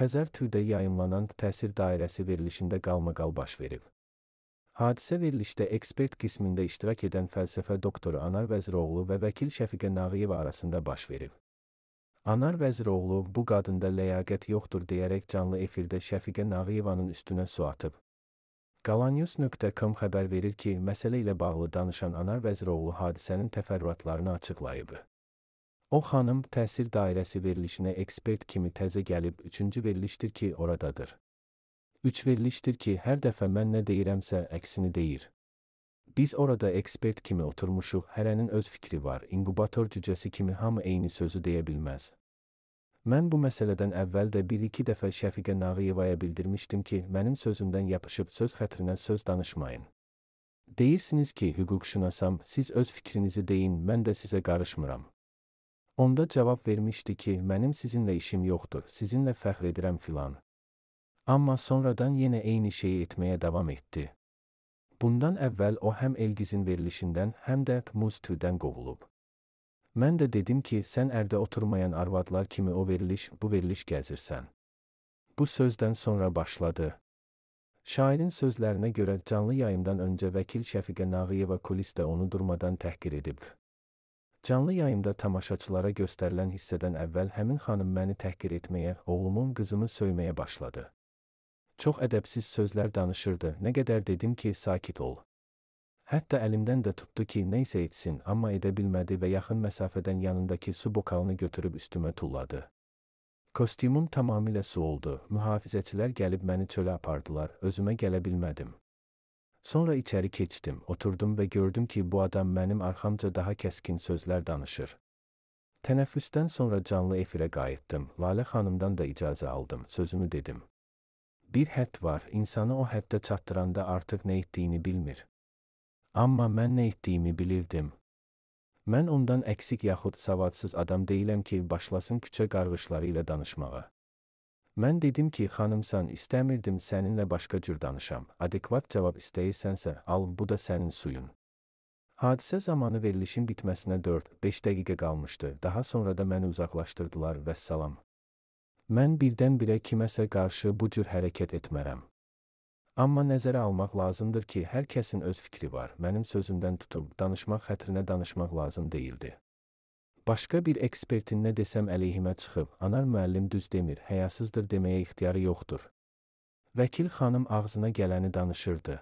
Xəzər Türkdə yayımlanan təsir dairəsi verilişində qalmaqal baş verib. Hadisə verilişdə ekspert qismində iştirak edən fəlsəfə doktoru Anar Vəziroğlu və vəkil Şəfiqə Nağıyeva arasında baş verib. Anar Vəziroğlu bu qadında ləyaqət yoxdur deyərək canlı efirdə Şəfiqə Nağıyevanın üstünə su atıb. Qalanyus.com xəbər verir ki, məsələ ilə bağlı danışan Anar Vəziroğlu hadisənin təfərrüatlarını açıqlayıb. O xanım təhsil dairəsi verilişinə ekspert kimi təzə gəlib üçüncü verilişdir ki, oradadır. Üç verilişdir ki, hər dəfə mən nə deyirəmsə əksini deyir. Biz orada ekspert kimi oturmuşuq, hərənin öz fikri var, inkubator cücəsi kimi hamı eyni sözü deyə bilməz. Mən bu məsələdən əvvəl də bir-iki dəfə Şəfiqə Nağıyevaya bildirmişdim ki, mənim sözümdən yapışıb söz xətrinə söz danışmayın. Deyirsiniz ki, hüquqşünasam, siz öz fikrinizi deyin, mən də sizə qarışmıram. Onda cavab vermişdi ki, mənim sizinlə işim yoxdur, sizinlə fəxr edirəm filan. Amma sonradan yenə eyni şeyi etməyə davam etdi. Bundan əvvəl o həm Elgizin verilişindən, həm də Mustüdən qovulub. Mən də dedim ki, sən ərdə oturmayan arvadlar kimi o veriliş, bu veriliş gəzirsən. Bu sözdən sonra başladı. Şairin sözlərinə görə canlı yayımdan öncə vəkil Şəfiqə Nağıyeva kulisdə onu durmadan təhqir edib. Canlı yayımda tamaşaçılara göstərilən hissədən əvvəl həmin xanım məni təhqir etməyə, oğlumun qızımı söyməyə başladı. Çox ədəbsiz sözlər danışırdı. Nə qədər dedim ki, sakit ol. Hətta əlimdən də tutdu ki, nə isə etsin, amma edə bilmədi və yaxın məsafədən yanındakı su bokalını götürüb üstümə tulladı. Kostyumum tamamilə su oldu. Mühafizəçilər gəlib məni çölə apardılar. Özümə gələ bilmədim. Sonra içəri keçdim, oturdum və gördüm ki, bu adam mənim arxamca daha kəskin sözlər danışır. Tənəffüsdən sonra canlı efirə qayıtdım. Lalə xanımdan da icazə aldım, sözümü dedim. Bir hədd var, insanı o həddə çatdıranda artıq nə etdiyini bilmir. Amma mən nə etdiyimi bilirdim. Mən ondan əksik yaxud savadsız adam deyiləm ki, başlasın küçə qarğışları ilə danışmağa. Mən dedim ki, xanımsan, istəmirdim səninlə başqa cür danışam. Adekvat cavab istəyirsənsə, al, bu da sənin suyun. Hadisə zamanı verilişin bitməsinə 4-5 dəqiqə qalmışdı. Daha sonra da məni uzaqlaşdırdılar və salam. Mən birdən-birə kiməsə qarşı bu cür hərəkət etmərəm. Amma nəzərə almaq lazımdır ki, hər kəsin öz fikri var. Mənim sözümdən tutub danışmaq xətrinə danışmaq lazım deyildi. Başqa bir ekspertin nə desəm əleyhimə çıxıb, anar müəllim düz demir, həyasızdır deməyə ixtiyarı yoxdur. Vəkil xanım ağzına gələni danışırdı.